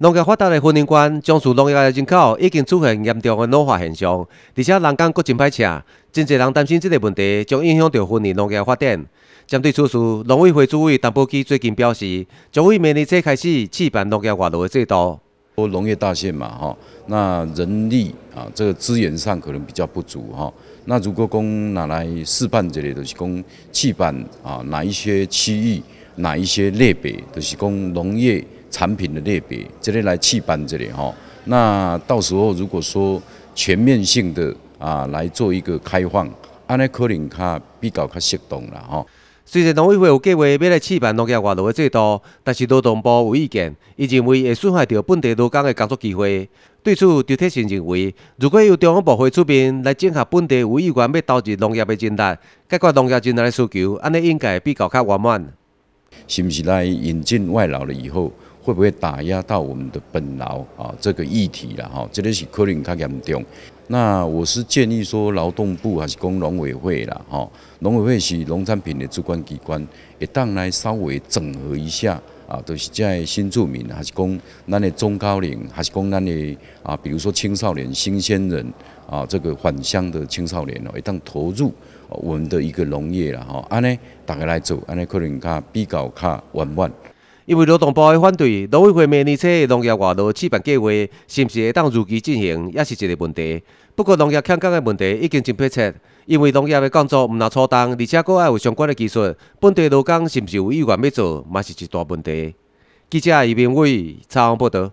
农业发达的婚姻观，将使农业的人口已经出现严重的老化现象，而且人工阁真歹请，真侪人担心即个问题将影响到婚姻农业发展。针对此事，农委会主委陈宝基最近表示，将会明年初开始试办农业外劳的制度。说农业大县嘛，吼，那人力啊，这个资源上可能比较不足，吼，那如果讲拿来示范这类，都是讲试办啊，哪一些区域，哪一些类别，都是讲农业。产品的类别，这里来弃板这里吼，那到时候如果说全面性的啊来做一个开放，安尼可能较比较较适当啦吼。虽然农委会有计划要来弃板农业外劳最多，但是劳动部有意见，伊认为会损害到本地劳工的工作机会。对此，周铁成认为，如果由中央部会出面来整合本地有意愿要投入农业的人才，解决农业人才的需求，安尼应该会比较较圆满。是不是来引进外劳了以后？会不会打压到我们的本劳啊？这个议题啦，吼，这个是可能较严重。那我是建议说，劳动部还是工农委会啦，吼，农委会是农产品的主管机关，一当来稍微整合一下啊，都是在新住民还是讲那的中高龄还是讲那的啊，比如说青少年、新鲜人啊，这个返乡的青少年哦，一旦投入我们的一个农业啦，吼，安呢大概来做，安尼可能较比较较稳稳。因为劳动部的反对，农委会明年初的农业外劳试办计划是不，是会当如期进行，也是一个问题。不过，农业欠工的问题已经真迫切，因为农业的工作毋若粗重，而且阁要有相关的技术。本地劳工是不，是有意愿要做，嘛是一大问题。记者于明伟，采访报道。